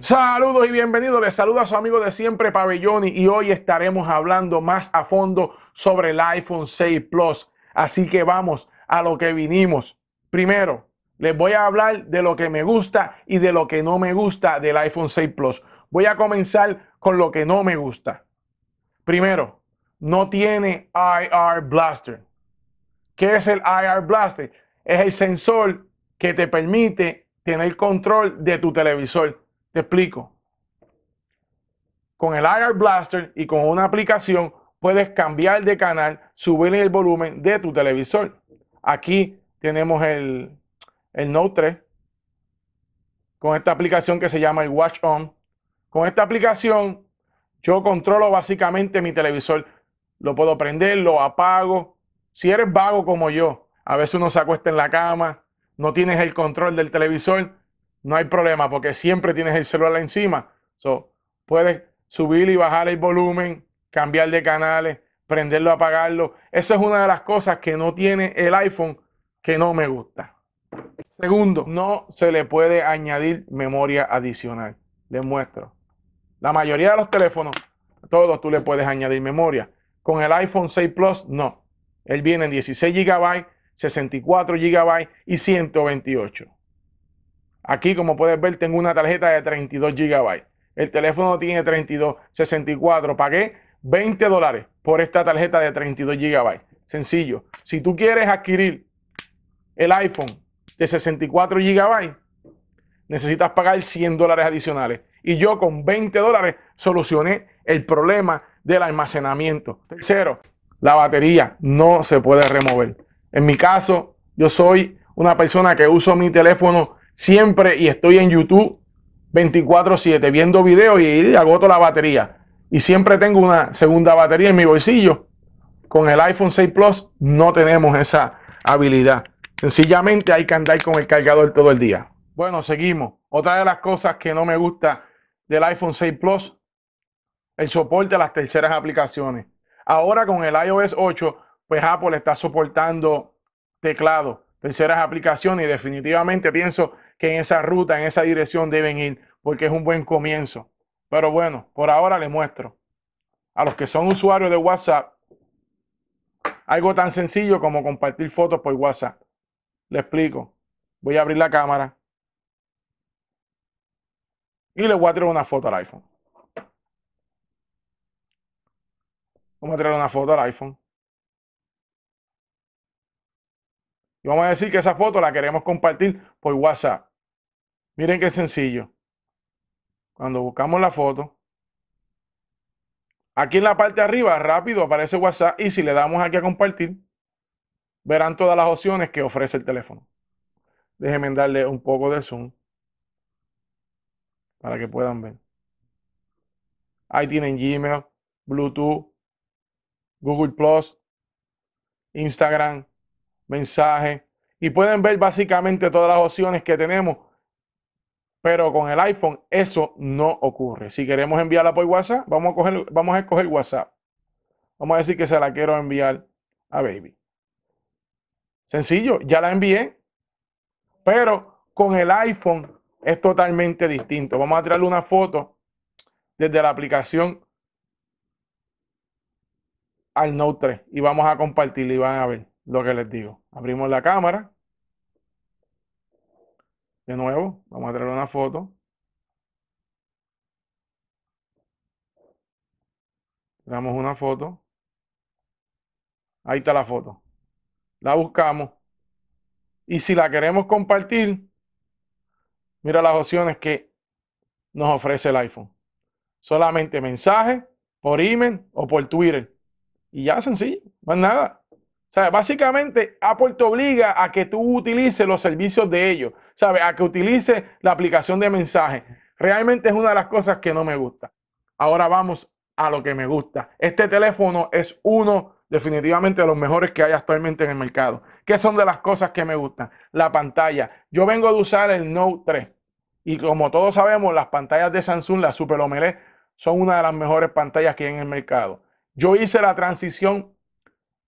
Saludos y bienvenidos. Les saluda a su amigo de siempre, Pabelloni, y hoy estaremos hablando más a fondo sobre el iPhone 6 Plus. Así que vamos a lo que vinimos. Primero, les voy a hablar de lo que me gusta y de lo que no me gusta del iPhone 6 Plus. Voy a comenzar con lo que no me gusta. Primero, no tiene IR Blaster. ¿Qué es el IR Blaster? Es el sensor que te permite tener control de tu televisor. Te explico. Con el IR Blaster y con una aplicación puedes cambiar de canal, subir el volumen de tu televisor. Aquí tenemos el, el Note 3 con esta aplicación que se llama el Watch On. Con esta aplicación yo controlo básicamente mi televisor lo puedo prender, lo apago. Si eres vago como yo, a veces uno se acuesta en la cama, no tienes el control del televisor, no hay problema porque siempre tienes el celular encima. puedes subir y bajar el volumen, cambiar de canales, prenderlo, apagarlo. Esa es una de las cosas que no tiene el iPhone que no me gusta. Segundo, no se le puede añadir memoria adicional. Les muestro. La mayoría de los teléfonos, todos tú le puedes añadir memoria. Con el iPhone 6 Plus, no. Él viene en 16 GB, 64 GB y 128. Aquí, como puedes ver, tengo una tarjeta de 32 GB. El teléfono tiene 32, 64. Pagué 20 dólares por esta tarjeta de 32 GB. Sencillo. Si tú quieres adquirir el iPhone de 64 GB, necesitas pagar 100 dólares adicionales. Y yo con 20 dólares solucioné el problema del almacenamiento. Tercero, la batería no se puede remover. En mi caso, yo soy una persona que uso mi teléfono siempre y estoy en YouTube 24/7 viendo videos y agoto la batería. Y siempre tengo una segunda batería en mi bolsillo. Con el iPhone 6 Plus no tenemos esa habilidad. Sencillamente hay que andar con el cargador todo el día. Bueno, seguimos. Otra de las cosas que no me gusta del iPhone 6 Plus el soporte a las terceras aplicaciones. Ahora con el iOS 8, pues Apple está soportando teclado, terceras aplicaciones y definitivamente pienso que en esa ruta, en esa dirección deben ir porque es un buen comienzo. Pero bueno, por ahora les muestro a los que son usuarios de WhatsApp algo tan sencillo como compartir fotos por WhatsApp. Le explico. Voy a abrir la cámara y le voy a traer una foto al iPhone. Vamos a traer una foto al iPhone. Y vamos a decir que esa foto la queremos compartir por WhatsApp. Miren qué sencillo. Cuando buscamos la foto, aquí en la parte de arriba rápido aparece WhatsApp y si le damos aquí a compartir, verán todas las opciones que ofrece el teléfono. Déjenme darle un poco de zoom para que puedan ver. Ahí tienen Gmail, Bluetooth, Google Plus, Instagram, mensaje. Y pueden ver básicamente todas las opciones que tenemos. Pero con el iPhone eso no ocurre. Si queremos enviarla por WhatsApp, vamos a, coger, vamos a escoger WhatsApp. Vamos a decir que se la quiero enviar a Baby. Sencillo, ya la envié. Pero con el iPhone es totalmente distinto. Vamos a traerle una foto desde la aplicación al Note 3 y vamos a compartir y van a ver lo que les digo. Abrimos la cámara. De nuevo, vamos a traer una foto. Damos una foto. Ahí está la foto. La buscamos. Y si la queremos compartir, mira las opciones que nos ofrece el iPhone. Solamente mensaje, por email o por Twitter. Y ya sencillo, más nada. O sea, básicamente Apple te obliga a que tú utilices los servicios de ellos, ¿sabes? A que utilices la aplicación de mensaje Realmente es una de las cosas que no me gusta. Ahora vamos a lo que me gusta. Este teléfono es uno definitivamente de los mejores que hay actualmente en el mercado. ¿Qué son de las cosas que me gustan? La pantalla. Yo vengo de usar el Note 3 y como todos sabemos, las pantallas de Samsung, la Super OLED, son una de las mejores pantallas que hay en el mercado. Yo hice la transición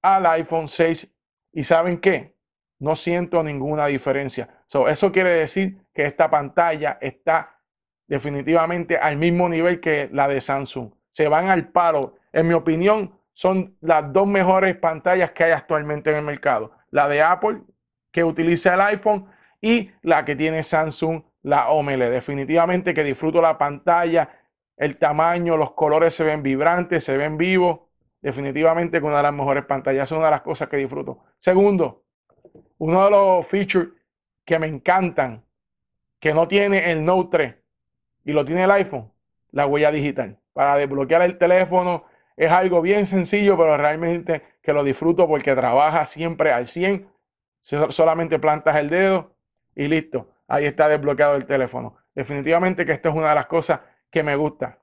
al iPhone 6 y ¿saben qué? No siento ninguna diferencia. eso quiere decir que esta pantalla está definitivamente al mismo nivel que la de Samsung. Se van al paro. En mi opinión, son las dos mejores pantallas que hay actualmente en el mercado. La de Apple, que utiliza el iPhone, y la que tiene Samsung, la OML. Definitivamente que disfruto la pantalla, el tamaño, los colores se ven vibrantes, se ven vivos. Definitivamente que una de las mejores pantallas, es una de las cosas que disfruto. Segundo, uno de los features que me encantan, que no tiene el Note 3 y lo tiene el iPhone, la huella digital. Para desbloquear el teléfono es algo bien sencillo, pero realmente que lo disfruto porque trabaja siempre al 100. Solamente plantas el dedo y listo. Ahí está desbloqueado el teléfono. Definitivamente que esta es una de las cosas que me gusta.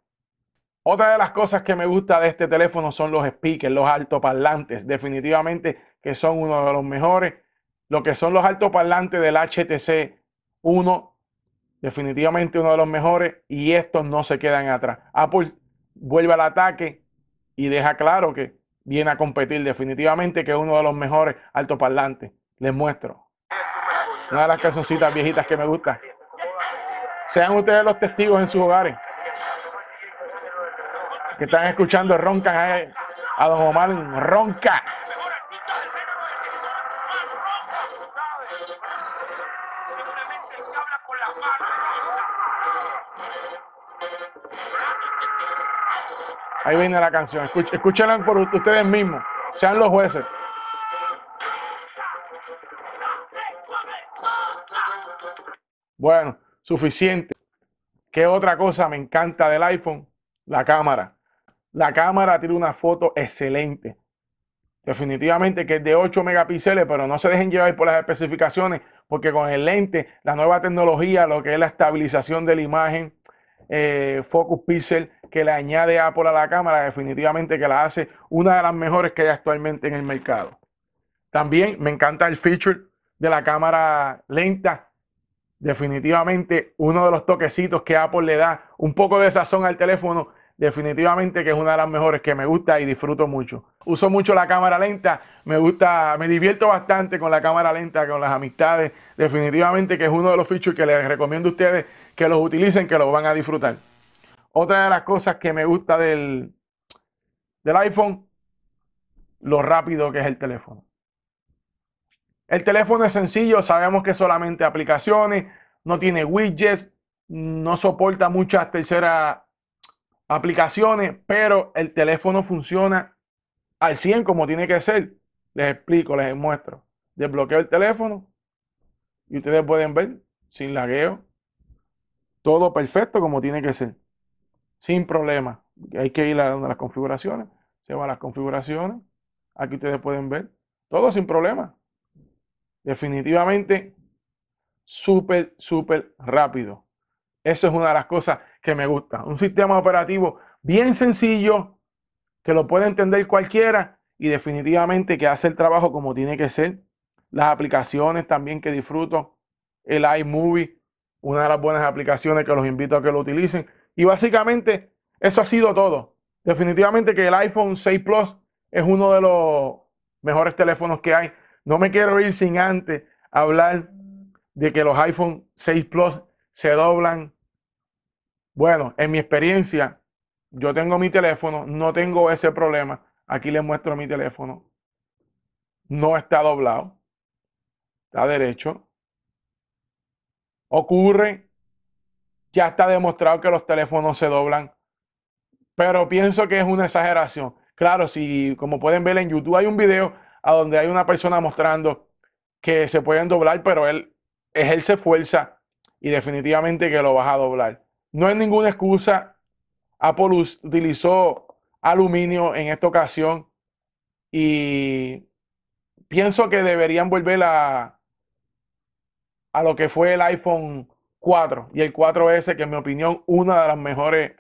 Otra de las cosas que me gusta de este teléfono son los speakers, los altoparlantes, definitivamente que son uno de los mejores. Lo que son los altoparlantes del HTC 1, definitivamente uno de los mejores y estos no se quedan atrás. Apple vuelve al ataque y deja claro que viene a competir definitivamente que es uno de los mejores altoparlantes. Les muestro. Una de las calzoncitas viejitas que me gusta. Sean ustedes los testigos en sus hogares que están escuchando roncan a, eh, a don Omar ronca. Ahí viene la canción. por ustedes mismos. Sean los jueces. Bueno, suficiente. ¿Qué otra cosa me encanta del iPhone? La cámara. La cámara tiene una foto excelente. Definitivamente que es de 8 megapíxeles, pero no se dejen llevar por las especificaciones, porque con el lente, la nueva tecnología, lo que es la estabilización de la imagen, eh, focus pixel que le añade Apple a la cámara, definitivamente que la hace una de las mejores que hay actualmente en el mercado. También me encanta el feature de la cámara lenta. Definitivamente uno de los toquecitos que Apple le da un poco de sazón al teléfono definitivamente que es una de las mejores que me gusta y disfruto mucho. Uso mucho la cámara lenta, me gusta, me divierto bastante con la cámara lenta, con las amistades, definitivamente que es uno de los features que les recomiendo a ustedes que los utilicen, que los van a disfrutar. Otra de las cosas que me gusta del, del iPhone, lo rápido que es el teléfono. El teléfono es sencillo, sabemos que solamente aplicaciones, no tiene widgets, no soporta muchas terceras aplicaciones, pero el teléfono funciona al 100 como tiene que ser. Les explico, les muestro. Desbloqueo el teléfono y ustedes pueden ver, sin lagueo, todo perfecto como tiene que ser, sin problema. Hay que ir a donde las configuraciones, se van las configuraciones, aquí ustedes pueden ver, todo sin problema. Definitivamente, súper, súper rápido. Eso es una de las cosas que me gusta. Un sistema operativo bien sencillo, que lo puede entender cualquiera y definitivamente que hace el trabajo como tiene que ser. Las aplicaciones también que disfruto, el iMovie, una de las buenas aplicaciones que los invito a que lo utilicen. Y básicamente eso ha sido todo. Definitivamente que el iPhone 6 Plus es uno de los mejores teléfonos que hay. No me quiero ir sin antes hablar de que los iPhone 6 Plus se doblan bueno, en mi experiencia, yo tengo mi teléfono, no tengo ese problema. Aquí les muestro mi teléfono. No está doblado. Está derecho. Ocurre. Ya está demostrado que los teléfonos se doblan. Pero pienso que es una exageración. Claro, si como pueden ver en YouTube hay un video a donde hay una persona mostrando que se pueden doblar, pero él, él se esfuerza y definitivamente que lo vas a doblar. No hay ninguna excusa. Apple utilizó aluminio en esta ocasión y pienso que deberían volver a, a lo que fue el iPhone 4 y el 4S, que en mi opinión, uno de los mejores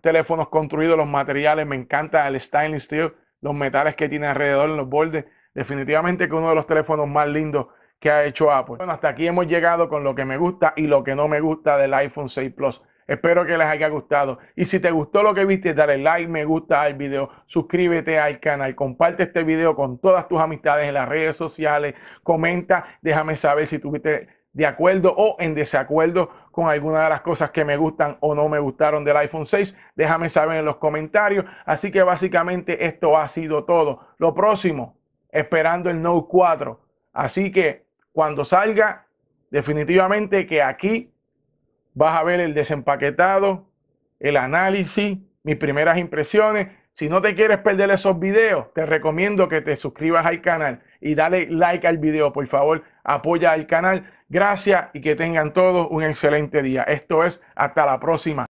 teléfonos construidos, los materiales, me encanta el stainless steel, los metales que tiene alrededor en los bordes, definitivamente que uno de los teléfonos más lindos que ha hecho Apple. Bueno, hasta aquí hemos llegado con lo que me gusta y lo que no me gusta del iPhone 6 Plus. Espero que les haya gustado. Y si te gustó lo que viste, dale like, me gusta al video, suscríbete al canal, comparte este video con todas tus amistades en las redes sociales, comenta, déjame saber si tuviste de acuerdo o en desacuerdo con alguna de las cosas que me gustan o no me gustaron del iPhone 6, déjame saber en los comentarios. Así que básicamente esto ha sido todo. Lo próximo, esperando el Note 4. Así que cuando salga, definitivamente que aquí vas a ver el desempaquetado, el análisis, mis primeras impresiones. Si no te quieres perder esos videos, te recomiendo que te suscribas al canal y dale like al video, por favor, apoya al canal. Gracias y que tengan todos un excelente día. Esto es hasta la próxima.